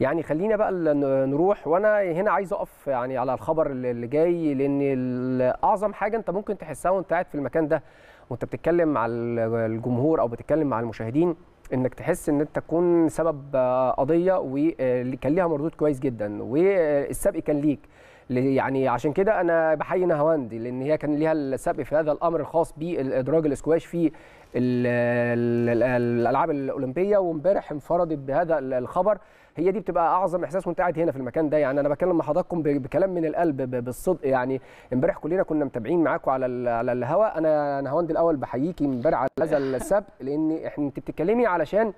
يعني خلينا بقى نروح وانا هنا عايز اقف يعني على الخبر اللي جاي لان اعظم حاجه انت ممكن تحسها وانت قاعد في المكان ده وانت بتتكلم مع الجمهور او بتتكلم مع المشاهدين انك تحس ان انت تكون سبب قضيه وكان ليها مردود كويس جدا والسبق كان ليك يعني عشان كده انا بحيي نهاوندي لان هي كان ليها السبق في هذا الامر الخاص بادراج الاسكواش في الالعاب الاولمبيه وامبارح انفردت بهذا الخبر هي دي بتبقى اعظم احساس وانت قاعد هنا في المكان ده يعني انا بكلم مع حضراتكم بكلام من القلب بالصدق يعني امبارح كلنا كنا متابعين معاكم على على الهواء انا نهاوند الاول بحييكي امبارح على هذا السبق لان انت بتتكلمي علشان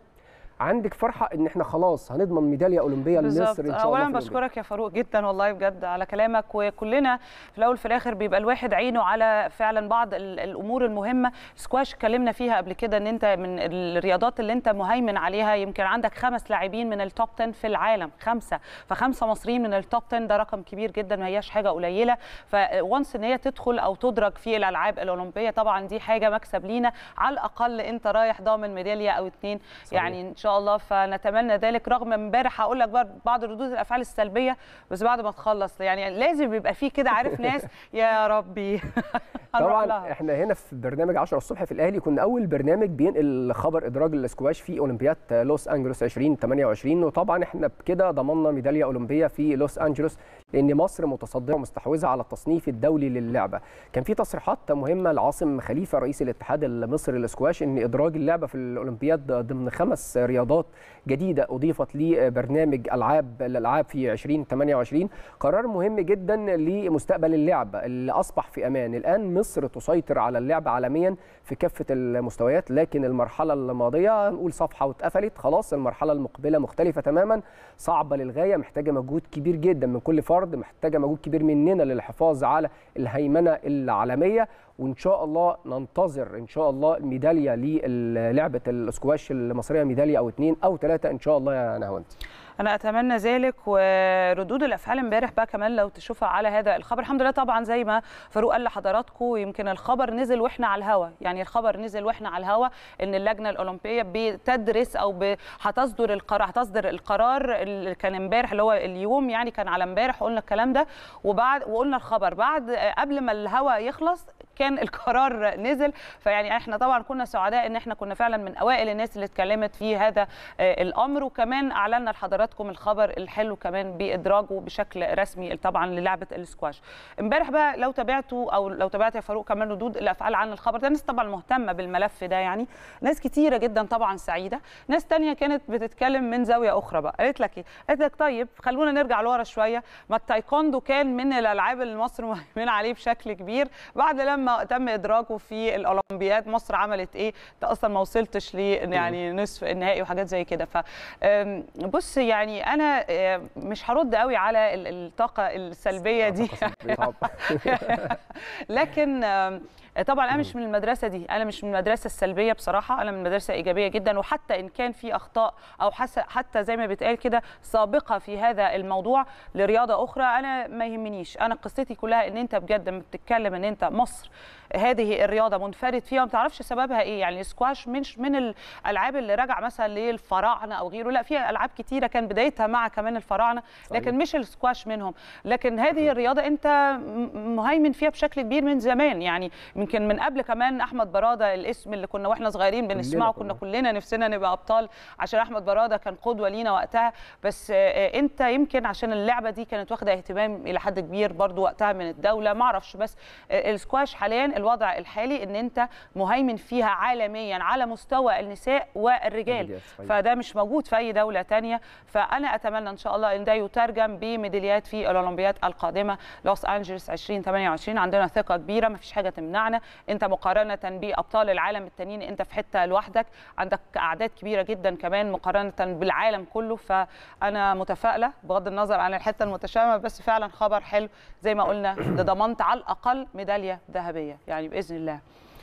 عندك فرحه ان احنا خلاص هنضمن ميداليه اولمبيه لمصر ان شاء الله اولا بشكرك يا فاروق جدا والله بجد على كلامك وكلنا في الاول في الاخر بيبقى الواحد عينه على فعلا بعض الامور المهمه سكواش اتكلمنا فيها قبل كده ان انت من الرياضات اللي انت مهيمن عليها يمكن عندك خمس لاعبين من التوب 10 في العالم خمسه فخمسه مصريين من التوب 10 ده رقم كبير جدا ما هياش حاجه قليله فونس ان هي تدخل او تدرج في الالعاب الاولمبيه طبعا دي حاجه مكسب لينا على الاقل انت رايح ضامن ميداليه او يعني صحيح. يعني شاء الله فنتمنى ذلك رغم امبارح هقول لك بعض ردود الافعال السلبيه بس بعد ما تخلص يعني لازم يبقى في كده عارف ناس يا ربي طبعا احنا هنا في برنامج 10 الصبح في الاهلي كنا اول برنامج بينقل خبر ادراج الاسكواش في اولمبياد لوس انجلوس 2028 وطبعا احنا بكده ضمننا ميداليه اولمبيه في لوس انجلوس لان مصر متصدره ومستحوذه على التصنيف الدولي للعبه كان في تصريحات مهمه لعاصم خليفه رئيس الاتحاد المصري للاسكواش ان ادراج اللعبه في الاولمبياد ضمن خمس رياضات رياضات جديده اضيفت لبرنامج العاب الالعاب في 2028 قرار مهم جدا لمستقبل اللعبه اللي اصبح في امان الان مصر تسيطر على اللعبه عالميا في كافه المستويات لكن المرحله الماضيه نقول صفحه واتقفلت خلاص المرحله المقبله مختلفه تماما صعبه للغايه محتاجه مجهود كبير جدا من كل فرد محتاجه مجهود كبير مننا للحفاظ على الهيمنه العالميه وان شاء الله ننتظر ان شاء الله ميداليه للعبه الاسكواش المصريه ميداليه او اثنين او ثلاثه ان شاء الله يا نهوانت انا اتمنى ذلك وردود الافعال امبارح بقى كمان لو تشوفها على هذا الخبر الحمد لله طبعا زي ما فاروق قال لحضراتكم يمكن الخبر نزل واحنا على الهوا يعني الخبر نزل واحنا على الهوا ان اللجنه الاولمبيه بتدرس او هتصدر القرار هتصدر القرار اللي كان امبارح اللي هو اليوم يعني كان على امبارح قلنا الكلام ده وبعد وقلنا الخبر بعد قبل ما الهوا يخلص كان القرار نزل فيعني احنا طبعا كنا سعداء ان احنا كنا فعلا من اوائل الناس اللي اتكلمت في هذا آه، الامر وكمان اعلنا لحضراتكم الخبر الحلو كمان بادراجه بشكل رسمي طبعا للعبه الاسكواش امبارح بقى لو تابعتوا او لو تابعت يا فاروق كمان ردود الافعال عن الخبر ده ناس طبعا مهتمه بالملف ده يعني ناس كتيره جدا طبعا سعيده ناس تانية كانت بتتكلم من زاويه اخرى بقى قالت لك ايه قالت لك طيب خلونا نرجع لورا شويه ما التايكوندو كان من الالعاب اللي مصر مهتمين عليه بشكل كبير بعد لما تم تم ادراكه في الاولمبياد مصر عملت ايه انت اصلا ما وصلتش ل يعني نصف النهائي وحاجات زي كده ف بص يعني انا مش هرد قوي على الطاقه السلبيه آه، دي لكن آه، طبعا انا مش من المدرسه دي انا مش من المدرسه السلبيه بصراحه انا من مدرسه ايجابيه جدا وحتى ان كان في اخطاء او حتى زي ما بيتقال كده سابقه في هذا الموضوع لرياضه اخرى انا ما يهمنيش انا قصتي كلها ان انت بجد لما بتتكلم ان انت مصر هذه الرياضه منفرد فيها وما تعرفش سببها ايه يعني السكواش مش من الالعاب اللي رجع مثلا للفراعنه او غيره لا في العاب كتيره كان بدايتها مع كمان الفراعنه لكن مش السكواش منهم لكن هذه الرياضه انت مهيمن فيها بشكل كبير من زمان يعني من يمكن من قبل كمان احمد براده الاسم اللي كنا واحنا صغيرين بنسمعه كنا كلنا نفسنا نبقى ابطال عشان احمد براده كان قدوه لينا وقتها بس آه، آه، انت يمكن عشان اللعبه دي كانت واخده اهتمام الى حد كبير برضو وقتها من الدوله ما اعرفش بس آه، السكواش حاليا الوضع الحالي ان انت مهيمن فيها عالميا على مستوى النساء والرجال فده مش موجود في اي دوله ثانيه فانا اتمنى ان شاء الله ان ده يترجم بميداليات في الاولمبياد القادمه لوس انجلوس 2028 عندنا ثقه كبيره ما فيش حاجه تمنعنا معينه انت مقارنه بابطال العالم التانيين انت في حته لوحدك عندك اعداد كبيره جدا كمان مقارنه بالعالم كله فانا متفائله بغض النظر عن الحته المتشائمه بس فعلا خبر حلو زي ما قلنا ده ضمنت على الاقل ميداليه ذهبيه يعني باذن الله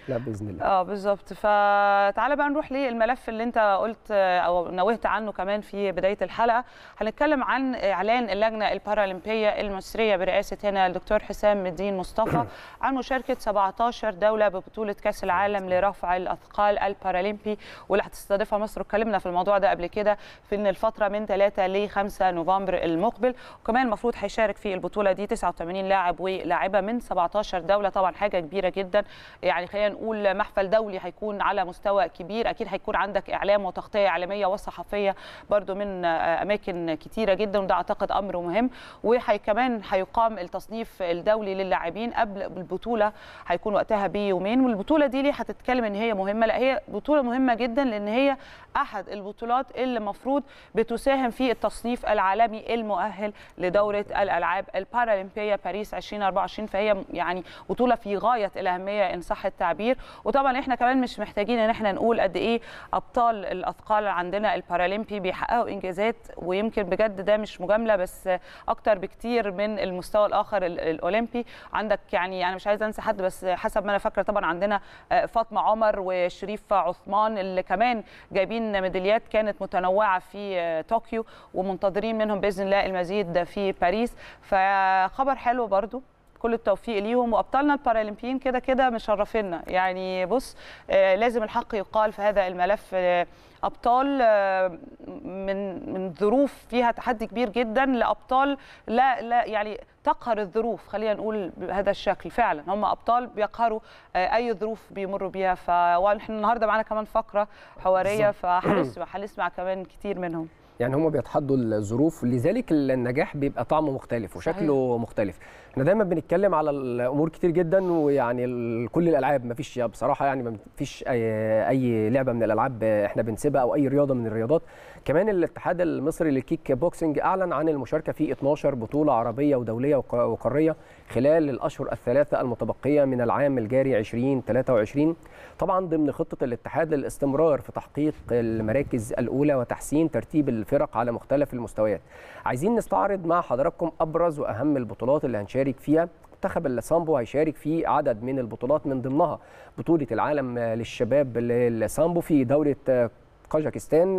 لا باذن الله اه بالظبط فتعالى بقى نروح للملف اللي انت قلت آه، او نوهت عنه كمان في بدايه الحلقه هنتكلم عن اعلان اللجنه البارالمبيه المصريه برئاسه هنا الدكتور حسام الدين مصطفى عن مشاركه 17 دوله ببطوله كاس العالم لرفع الاثقال البارالمبي واللي هتستضيفها مصر اتكلمنا في الموضوع ده قبل كده في ان الفتره من 3 ل 5 نوفمبر المقبل وكمان المفروض هيشارك في البطوله دي 89 لاعب ولاعبه من 17 دوله طبعا حاجه كبيره جدا يعني خلينا نقول محفل دولي هيكون على مستوى كبير اكيد هيكون عندك اعلام وتغطيه اعلاميه وصحفيه برضو من اماكن كتيره جدا وده اعتقد امر مهم وكمان هيقام التصنيف الدولي للاعبين قبل البطوله هيكون وقتها بيومين والبطوله دي ليه هتتكلم ان هي مهمه لا هي بطوله مهمه جدا لان هي احد البطولات اللي المفروض بتساهم في التصنيف العالمي المؤهل لدوره الالعاب البارالمبيه باريس 2024 فهي يعني بطوله في غايه الاهميه ان صح التعبير كبير وطبعا احنا كمان مش محتاجين ان احنا نقول قد ايه ابطال الاثقال عندنا البارالمبي بيحققوا انجازات ويمكن بجد ده مش مجامله بس اكتر بكتير من المستوى الاخر الاولمبي عندك يعني انا مش عايزه انسى حد بس حسب ما انا فاكره طبعا عندنا آه، فاطمه عمر وشريف عثمان اللي كمان جايبين ميداليات كانت متنوعه في آه، طوكيو ومنتظرين منهم باذن الله المزيد في باريس فخبر حلو برضو كل التوفيق ليهم وابطالنا البارالمبيين كده كده مشرفينا يعني بص آه، لازم الحق يقال في هذا الملف آه، ابطال آه، من من ظروف فيها تحدي كبير جدا لابطال لا لا يعني تقهر الظروف خلينا نقول بهذا الشكل فعلا هم ابطال بيقهروا اي ظروف بيمروا بيها فاحنا النهارده معانا كمان فقره حواريه فهنسمع هنسمع كمان كتير منهم يعني هم بيتحدوا الظروف لذلك النجاح بيبقى طعمه مختلف وشكله صحيح. مختلف احنا دايما بنتكلم على الامور كتير جدا ويعني كل الالعاب ما فيش بصراحه يعني ما فيش اي, أي لعبه من الالعاب احنا بنسيبها او اي رياضه من الرياضات كمان الاتحاد المصري للكيك بوكسنج اعلن عن المشاركه في 12 بطوله عربيه ودوليه وقاريه خلال الاشهر الثلاثه المتبقيه من العام الجاري 2023 طبعا ضمن خطه الاتحاد للاستمرار في تحقيق المراكز الاولى وتحسين ترتيب الفرق على مختلف المستويات عايزين نستعرض مع حضراتكم ابرز واهم البطولات اللي هنشارك هيشارك فيها منتخب السامبو هيشارك في عدد من البطولات من ضمنها بطولة العالم للشباب للسامبو في دوله آه، قزاقستان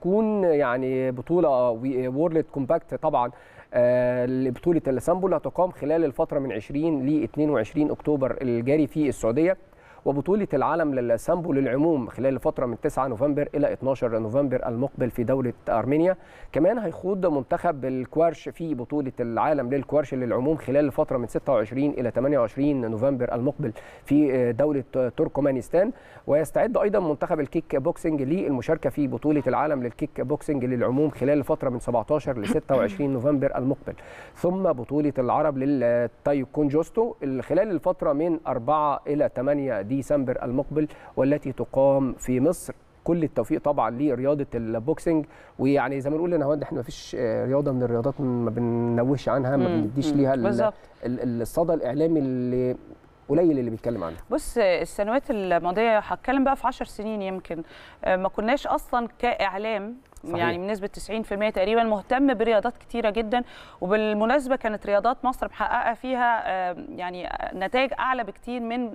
تكون يعني بطولة وورلد كومباكت طبعا آه، بطولة السامبو اللي هتقام خلال الفترة من 20 ل 22 أكتوبر الجاري في السعودية وبطولة العالم للسامبو للعموم خلال الفترة من 9 نوفمبر إلى 12 نوفمبر المقبل في دولة أرمينيا كمان هيخوض منتخب الكوارش في بطولة العالم للكوارش للعموم خلال الفترة من 26 إلى 28 نوفمبر المقبل في آه، دولة تركمانستان ويستعد أيضا منتخب الكيك بوكسنج للمشاركة في بطولة العالم للكيك بوكسنج للعموم خلال الفترة من 17 ل 26 نوفمبر المقبل ثم بطولة العرب للتايكونجوستو خلال الفترة من 4 إلى 8 دي ديسمبر المقبل والتي تقام في مصر كل التوفيق طبعا لرياضه البوكسنج ويعني زي ما بنقول انا هو احنا ما فيش آه، رياضه من الرياضات ما بنوش عنها ما بنديش ليها الصدى الاعلامي اللي قليل اللي بيتكلم عنه بص السنوات الماضيه هتكلم بقى في 10 سنين يمكن آه، ما كناش اصلا كاعلام صحيح. يعني بنسبه 90% تقريبا مهتم برياضات كتيره جدا وبالمناسبه كانت رياضات مصر محققه فيها يعني نتائج اعلى بكتير من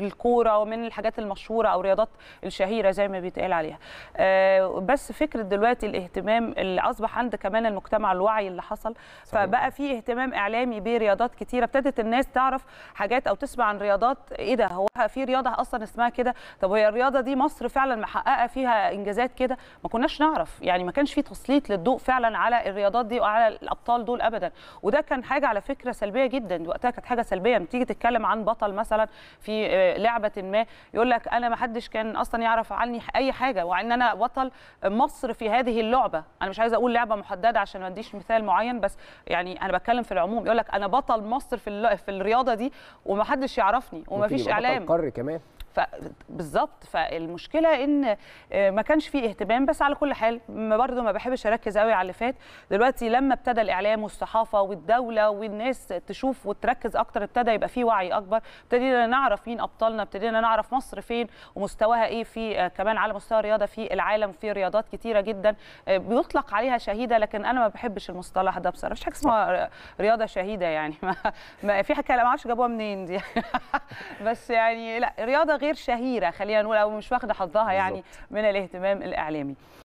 الكوره ومن الحاجات المشهوره او الرياضات الشهيره زي ما بيتقال عليها آه، بس فكره دلوقتي الاهتمام اللي اصبح عند كمان المجتمع الوعي اللي حصل صحيح. فبقى في اهتمام اعلامي برياضات كتيره ابتدت الناس تعرف حاجات او تسمع عن رياضات ايه ده هو في رياضه اصلا اسمها كده طب هي الرياضه دي مصر فعلا محققه فيها انجازات كده ما كناش نعرف يعني ما كانش في تسليط للضوء فعلا على الرياضات دي وعلى الابطال دول ابدا وده كان حاجه على فكره سلبيه جدا وقتها كانت حاجه سلبيه تيجي تتكلم عن بطل مثلا في آه، لعبه ما يقول لك انا ما حدش كان اصلا يعرف عني اي حاجه وان انا بطل مصر في هذه اللعبه انا مش عايزه اقول لعبه محدده عشان ما اديش مثال معين بس يعني انا بتكلم في العموم يقول لك انا بطل مصر في في الرياضه دي وما حدش يعرفني وما فيش اعلام بطل قاري كمان بالظبط فالمشكله ان آه، ما كانش فيه اهتمام بس على كل حال برضه ما بحبش اركز قوي على اللي فات دلوقتي لما ابتدى الاعلام والصحافه والدوله والناس تشوف وتركز اكتر ابتدى يبقى فيه وعي اكبر ابتدينا نعرف مين ابطالنا ابتدينا نعرف مصر فين ومستواها ايه في آه، كمان على مستوى الرياضه في العالم في رياضات كتيره جدا آه، بيطلق عليها شهيده لكن انا ما بحبش المصطلح ده بصراحه مش حاجه اسمها رياضه شهيده يعني ما, في حكايه ما اعرفش جابوها منين دي بس يعني لا رياضه غير غير شهيره خلينا نقول او مش واخده حظها يعني من الاهتمام الاعلامي